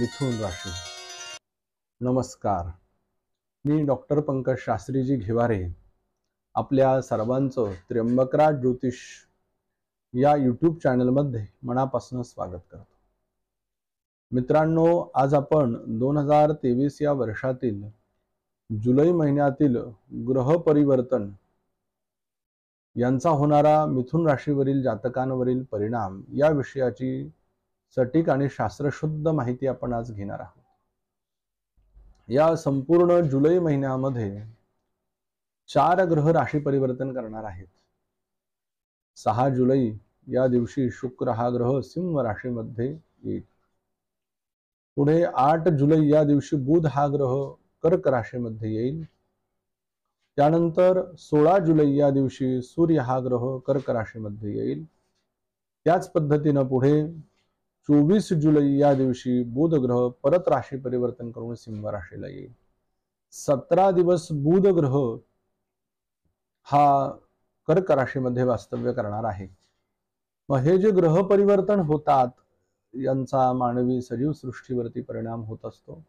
मिथुन राशी नमस्कार मी डॉक्टर पंकज शास्त्रीजी घेवारे आपल्या सर्वांचं त्र्यंबकरा ज्योतिष या यूट्यूब चॅनलमध्ये मनापासून स्वागत करतो मित्रांनो आज आपण दोन हजार तेवीस या वर्षातील जुलै महिन्यातील ग्रह परिवर्तन यांचा होणारा मिथुन राशीवरील जातकांवरील परिणाम या विषयाची सटीक आणि शास्त्रशुद्ध माहिती आपण आज घेणार आहोत या संपूर्ण जुलै महिन्यामध्ये चार ग्रह राशी परिवर्तन करणार आहेत सहा जुलै या दिवशी शुक्र हा ग्रह सिंह राशीमध्ये येईल पुढे आठ जुलै या दिवशी बुध हा ग्रह कर्क राशीमध्ये येईल त्यानंतर सोळा जुलै या दिवशी सूर्य हा ग्रह कर्क राशीमध्ये येईल त्याच पद्धतीनं पुढे चोवीस जुलै या दिवशी बुध ग्रह परत राशी परिवर्तन करून सिंह राशीला येईल सतरा दिवस बुध ग्रह हा कर्क राशीमध्ये वास्तव्य करणार आहे मग हे जे ग्रह परिवर्तन होतात यांचा मानवी सजीव सृष्टीवरती परिणाम होत असतो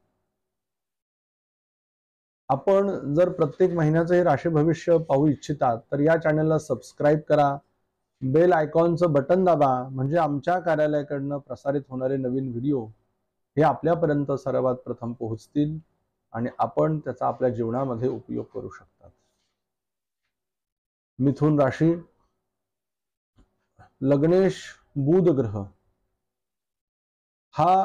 आपण जर प्रत्येक महिन्याचं हे राशी भविष्य पाहू इच्छितात तर या चॅनलला सबस्क्राईब करा बेल आयकॉनचं बटन दाबा म्हणजे आमच्या कार्यालयाकडनं प्रसारित होणारे नवीन व्हिडिओ हे आपल्यापर्यंत सर्वात प्रथम पोहोचतील आणि आपण त्याचा आपल्या जीवनामध्ये उपयोग करू शकतात मिथुन राशी लग्नेश बुध ग्रह हा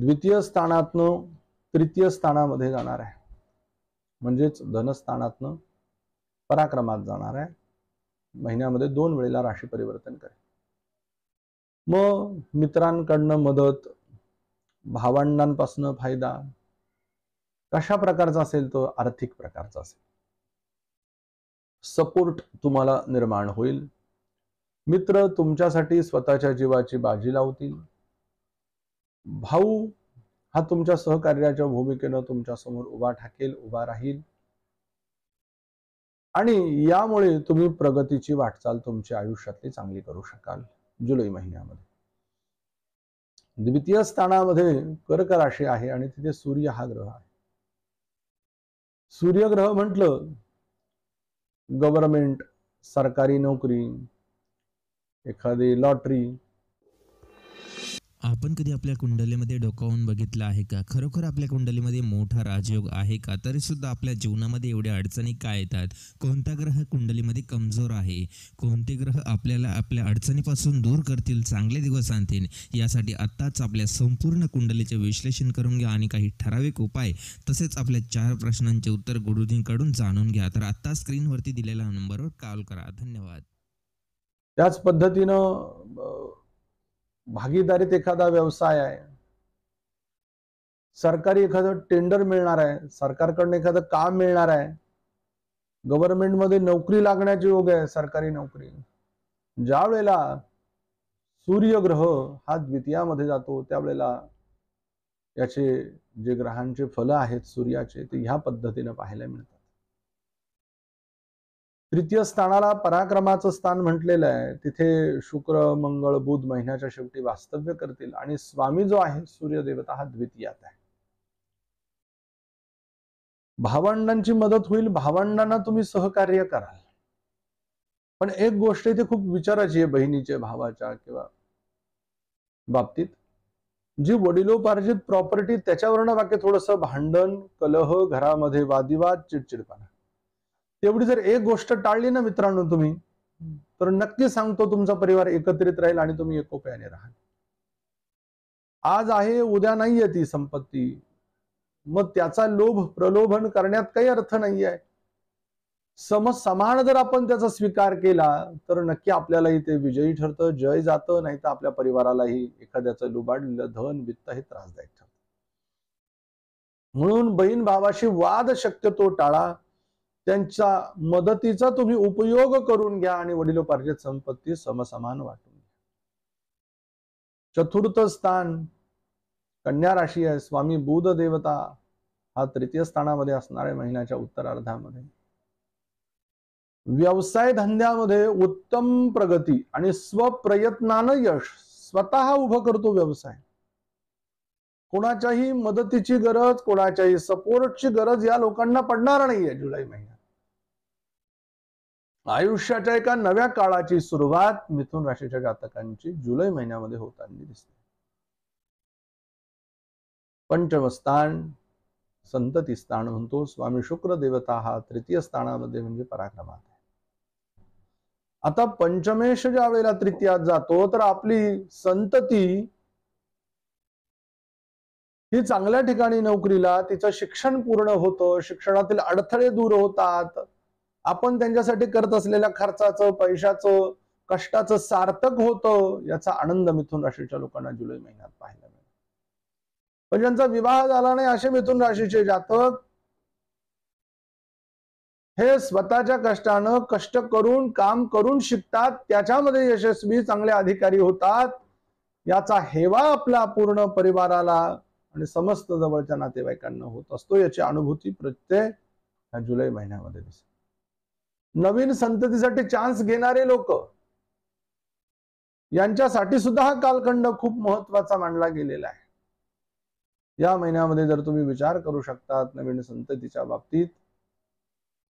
द्वितीय स्थानातनं तृतीय स्थानामध्ये जाणार आहे म्हणजेच धनस्थानातनं पराक्रमात जाणार आहे महिन्यामध्ये दोन वेळेला राशी परिवर्तन करेल मग मित्रांकडनं मदत भावंडांपासून फायदा कशा प्रकारचा असेल तो आर्थिक प्रकारचा असेल सपोर्ट तुम्हाला निर्माण होईल मित्र तुमच्यासाठी स्वतःच्या जीवाची बाजी लावतील भाऊ हा तुमच्या सहकार्याच्या भूमिकेनं तुमच्या समोर उभा ठाकेल उभा राहील आणि यामुळे तुम्ही प्रगतीची वाटचाल तुमच्या आयुष्यातली चांगली करू शकाल जुलै महिन्यामध्ये द्वितीय स्थानामध्ये कर्क राशी आहे आणि तिथे सूर्य हा ग्रह आहे सूर्यग्रह म्हटलं गव्हर्नमेंट सरकारी नोकरी एखादी लॉटरी आपण कधी आपल्या कुंडलीमध्ये डोकावून बघितलं आहे का खरोखर आपल्या कुंडलीमध्ये मोठा राजयोग आहे का तरी सुद्धा आपल्या जीवनामध्ये एवढ्या अडचणी काय येतात कोणता ग्रह कुंडलीमध्ये कमजोर आहे कोणते ग्रह आपल्याला आपल्या अडचणीपासून दूर करतील चांगले दिवस आणतील यासाठी आत्ताच आपल्या संपूर्ण कुंडलीचे विश्लेषण करून घ्या आणि काही ठराविक उपाय तसेच आपल्या चार प्रश्नांचे उत्तर गुरुजींकडून जाणून घ्या तर आत्ता स्क्रीनवरती दिलेल्या नंबरवर कॉल करा धन्यवाद त्याच पद्धतीनं भागीदारीत एखादा व्यवसाय आहे सरकारी एखाद टेंडर मिळणार आहे सरकारकडनं एखादं काम मिळणार आहे गव्हर्नमेंटमध्ये नोकरी लागण्याचे योग आहे सरकारी नोकरी ज्या वेळेला सूर्यग्रह हा द्वितीयामध्ये जातो त्यावेळेला याचे जे ग्रहांचे फल आहेत सूर्याचे ते ह्या पद्धतीने पाहायला मिळतात तृतीय स्थानाला पराक्रमाचं स्थान म्हटलेलं आहे तिथे शुक्र मंगळ बुध महिन्याच्या शेवटी वास्तव्य करतील आणि स्वामी जो आहे सूर्यदेवता हा द्वितीयात आहे भावंडांची मदत होईल भावंडांना तुम्ही सहकार्य कराल पण एक गोष्ट इथे खूप विचाराची आहे बहिणीच्या भावाच्या किंवा बाबतीत जी वडिलोपार्जित प्रॉपर्टी त्याच्यावरनं बाकी थोडस भांडण कलह घरामध्ये वादिवाद चिडचिडपणा तेवढी जर एक गोष्ट टाळली ना मित्रांनो तुम्ही तर नक्की सांगतो तुमचा परिवार एकत्रित राहील आणि तुम्ही एकोप्याने राहाल आज आहे उद्या नाहीये ती संपत्ती मग त्याचा लोभ प्रलोभन करण्यात काही अर्थ नाही आहे समान जर आपण त्याचा स्वीकार केला तर नक्की आपल्यालाही ते विजयी ठरतं जय जातं नाही तर आपल्या परिवारालाही एखाद्याचं लुबाडलेलं धन वित्त हे त्रासदायक ठरत म्हणून बहीण भावाशी वाद शक्यतो टाळा त्यांच्या मदतीचा तुम्ही उपयोग करून घ्या आणि वडिलोपार्जित संपत्ती समसमान वाटून घ्या चतुर्थ स्थान कन्या राशी आहे स्वामी बुध देवता हा तृतीय स्थानामध्ये असणारे महिन्याच्या उत्तरार्धामध्ये व्यवसाय धंद्यामध्ये उत्तम प्रगती आणि स्वप्रयत्नानं यश स्वतः उभं करतो व्यवसाय कोणाच्याही मदतीची गरज कोणाच्याही सपोर्टची गरज या लोकांना पडणार नाहीये जुलै महिन्यात आयुष्याच्या एका नव्या काळाची सुरुवात मिथुन राशीच्या जातकांची जुलै महिन्यामध्ये होताना दिसते पंचमस्थान संतती स्थान म्हणतो स्वामी शुक्र देवता हा तृतीय स्थानामध्ये म्हणजे पराक्रमात आहे आता पंचमेश ज्या वेळेला तृतीयात जातो तर आपली संतती ही चांगल्या ठिकाणी नोकरीला तिचं शिक्षण पूर्ण होतं शिक्षणातील अडथळे दूर होतात आपण त्यांच्यासाठी करत असलेल्या खर्चाचं पैशाचं कष्टाचं सार्थक होतं याचा आनंद मिथून राशीच्या लोकांना जुलै महिन्यात पाहायला मिळेल पण ज्यांचा विवाह झाला नाही असे मिथून राशीचे जातक हे स्वतःच्या कष्टानं कष्ट करून काम करून शिकतात त्याच्यामध्ये यशस्वी चांगले अधिकारी होतात याचा हेवा आपला पूर्ण परिवाराला आणि समस्त जवळच्या नातेवाईकांना होत असतो याची अनुभूती प्रत्येक जुलै महिन्यामध्ये दिसते नवीन संततीसाठी चान्स घेणारे लोक यांच्यासाठी सुद्धा हा कालखंड खूप महत्वाचा मानला गेलेला आहे या महिन्यामध्ये जर तुम्ही विचार करू शकतात नवीन संततीच्या बाबतीत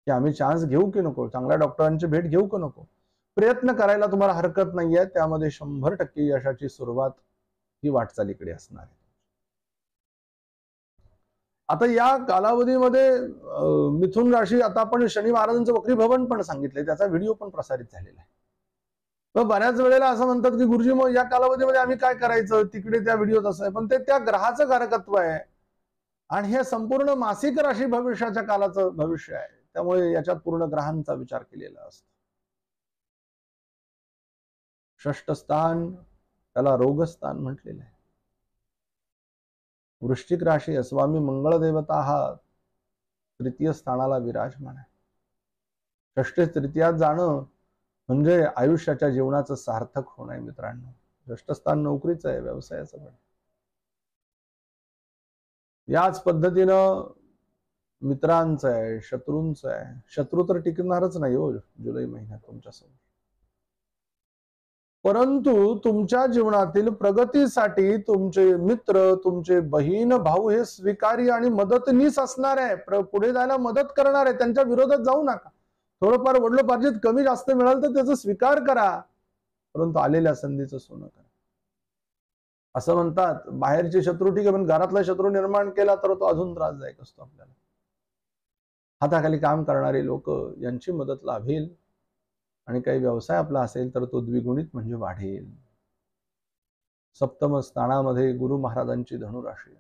की आम्ही चान्स घेऊ की नको चांगल्या डॉक्टरांची भेट घेऊ की नको प्रयत्न करायला तुम्हाला हरकत नाहीये त्यामध्ये शंभर टक्के यशाची सुरुवात ही वाटचालीकडे असणार आहे आता या कालावधीमध्ये मिथुन राशी आता आपण शनी महाराजांचं वक्री भवन पण सांगितलंय त्याचा व्हिडिओ पण प्रसारित झालेला आहे मग बऱ्याच वेळेला असं म्हणतात की गुरुजी मग या कालावधीमध्ये आम्ही काय करायचं तिकडे त्या व्हिडिओ असं आहे पण ते त्या ग्रहाचं कारकत्व आहे आणि हे संपूर्ण मासिक राशी भविष्याच्या कालाचं भविष्य आहे त्यामुळे याच्यात पूर्ण ग्रहांचा विचार केलेला असतो स्थान त्याला रोगस्थान म्हटलेलं आहे वृश्चिक राशी स्वामी देवता हा तृतीय स्थानाला विराजमान आहे षष्टी तृतीयात जाणं म्हणजे आयुष्याच्या जीवनाचं सार्थक होणं आहे मित्रांनो स्थान नोकरीचं आहे व्यवसायाचं पण याच पद्धतीनं मित्रांचं आहे शत्रूंचं आहे शत्रू तर टिकणारच नाही हो जुलै महिन्यात तुमच्यासमोर परंतु तुमच्या जीवनातील प्रगतीसाठी तुमचे मित्र तुमचे बहीण भाऊ हे स्वीकारी आणि मदतनीस असणार आहे पुढे जायला मदत करणार आहे त्यांच्या विरोधात जाऊ नका थोडंफार पार्जित कमी जास्त मिळालं तर त्याचा स्वीकार करा परंतु आलेल्या संधीचं सोनं करा असं म्हणतात बाहेरचे शत्रू ठीक आहे पण घरातला शत्रू निर्माण केला तर तो अजून त्रासदायक असतो आपल्याला हाताखाली काम करणारे लोक यांची मदत लाभेल आणि काही व्यवसाय आपला असेल तर तो द्विगुणित म्हणजे वाढेल सप्तम स्थानामध्ये गुरु महाराजांची धनुराशी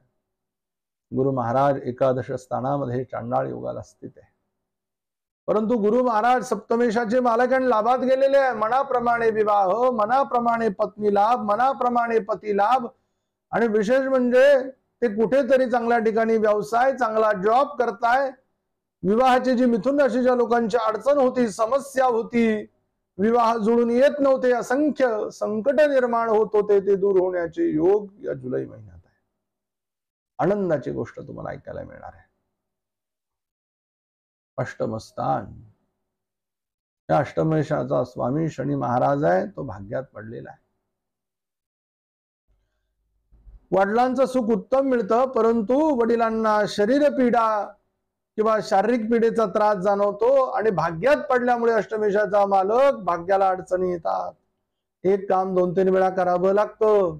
गुरु महाराज एकादश स्थानामध्ये चांडाळ योगाला स्थित आहे परंतु गुरु महाराज सप्तमेशाचे मालक आणि लाभात गेलेले आहे मनाप्रमाणे विवाह मनाप्रमाणे पत्नी लाभ मनाप्रमाणे पती लाभ आणि विशेष म्हणजे ते कुठेतरी चांगल्या ठिकाणी व्यवसाय चांगला जॉब करताय विवाहाची जी मिथुन राशीच्या लोकांची अडचण होती समस्या होती विवाह जुळून येत नव्हते असंख्य संकट निर्माण होत होते ते दूर होण्याचे योग या जुलै महिन्यात आहे आनंदाची गोष्ट तुम्हाला ऐकायला मिळणार आहे अष्टमस्थान या अष्टमेशाचा स्वामी शनी महाराज आहे तो भाग्यात पडलेला आहे वडिलांचं सुख उत्तम मिळतं परंतु वडिलांना शरीर पीडा किंवा शारीरिक पिढीचा त्रास जाणवतो आणि भाग्यात पडल्यामुळे अष्टमेशाचा मालक भाग्याला अडचणी येतात एक काम दोन तीन वेळा करावं लागतं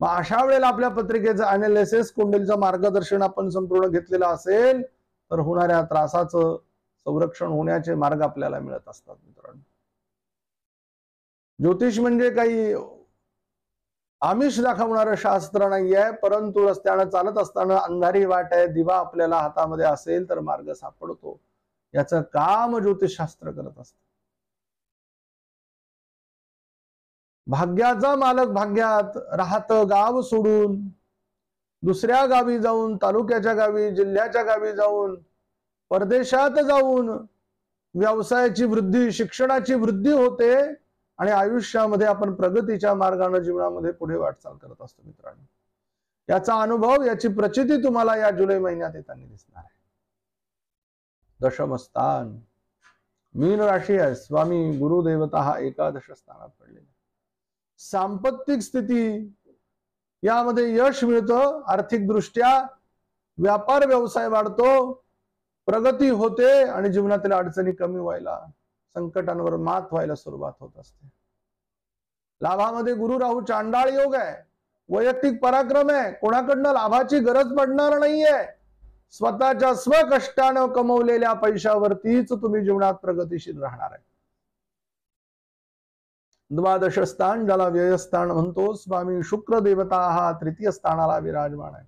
मग अशा वेळेला आपल्या पत्रिकेचं अनालिसिस कुंडलीचं मार्गदर्शन आपण संपूर्ण घेतलेलं असेल तर होणाऱ्या त्रासाचं संरक्षण होण्याचे मार्ग आपल्याला मिळत असतात मित्रांनो ज्योतिष म्हणजे काही आमिष दाखवणार शास्त्र नाहीये परंतु रस्त्यानं चालत असताना अंधारी वाट आहे दिवा आपल्याला हातामध्ये असेल तर मार्ग सापडतो याचं काम ज्योतिषशास्त्र करत असत भाग्याचा मालक भाग्यात राहत गाव सोडून दुसऱ्या गावी जाऊन तालुक्याच्या गावी जिल्ह्याच्या गावी जाऊन परदेशात जाऊन व्यवसायाची वृद्धी शिक्षणाची वृद्धी होते आणि आयुष्यामध्ये आपण प्रगतीच्या मार्गाने जीवनामध्ये पुढे वाटचाल करत असतो मित्रांनो याचा अनुभव याची प्रचिती तुम्हाला या जुलै महिन्यात येताना दिसणार आहे दशमस्थान मीन राशी आहे स्वामी गुरुदेवता हा एकादश स्थानात पडलेला सांपत्तिक स्थिती यामध्ये यश मिळतं आर्थिक दृष्ट्या व्यापार व्यवसाय वाढतो प्रगती होते आणि जीवनातील अडचणी कमी व्हायला संकटांवर मात व्हायला सुरुवात होत असते लाभामध्ये गुरु राहू चांडाळ योग आहे वैयक्तिक पराक्रम आहे कोणाकडनं लाभाची गरज पडणार नाहीये स्वतःच्या स्वकष्टानं कमवलेल्या पैशावरतीच तुम्ही जीवनात प्रगतीशील राहणार आहे द्वादश स्थान ज्याला व्ययस्थान म्हणतो स्वामी शुक्र देवता हा तृतीय स्थानाला विराजमान आहे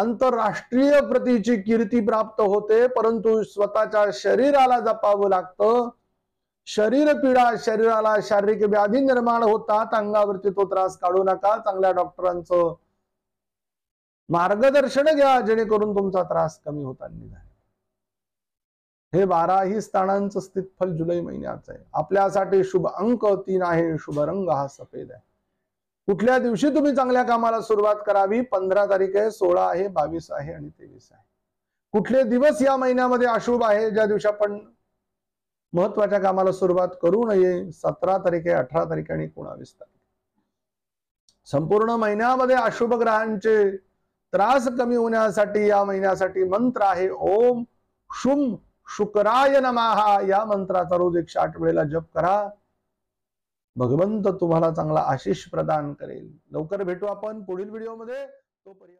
आंतरराष्ट्रीय प्रतीची कीर्ती प्राप्त होते परंतु स्वतःच्या शरीराला जपावं लागतं शरीर पीडा शरीराला शारीरिक व्याधी निर्माण होता अंगावरती तो त्रास काढू नका चांगल्या डॉक्टरांचं मार्गदर्शन घ्या जेणेकरून तुमचा त्रास कमी होता हे बाराही स्थानांचं स्थितफल जुलै महिन्याचं आहे आपल्यासाठी शुभ अंक तीन आहे शुभ रंग हा सफेद आहे कुठल्या दिवशी तुम्ही चांगल्या कामाला सुरुवात करावी पंधरा तारीख आहे सोळा आहे बावीस आहे आणि तेवीस आहे कुठले दिवस या महिन्यामध्ये अशुभ आहे ज्या दिवशी आपण महत्वाच्या कामाला सुरुवात करू नये सतरा तारीखे अठरा तारीख आणि एकोणावीस तारीख संपूर्ण महिन्यामध्ये अशुभ ग्रहांचे त्रास कमी होण्यासाठी या महिन्यासाठी मंत्र आहे ओम शुम शुक्राय नमाहा या मंत्राचा रोज एकशे आठ वेळेला जप करा भगवंत तुम्हाला चांगला आशिष प्रदान करेल लवकर भेटू आपण पुढील व्हिडिओमध्ये तोपर्यंत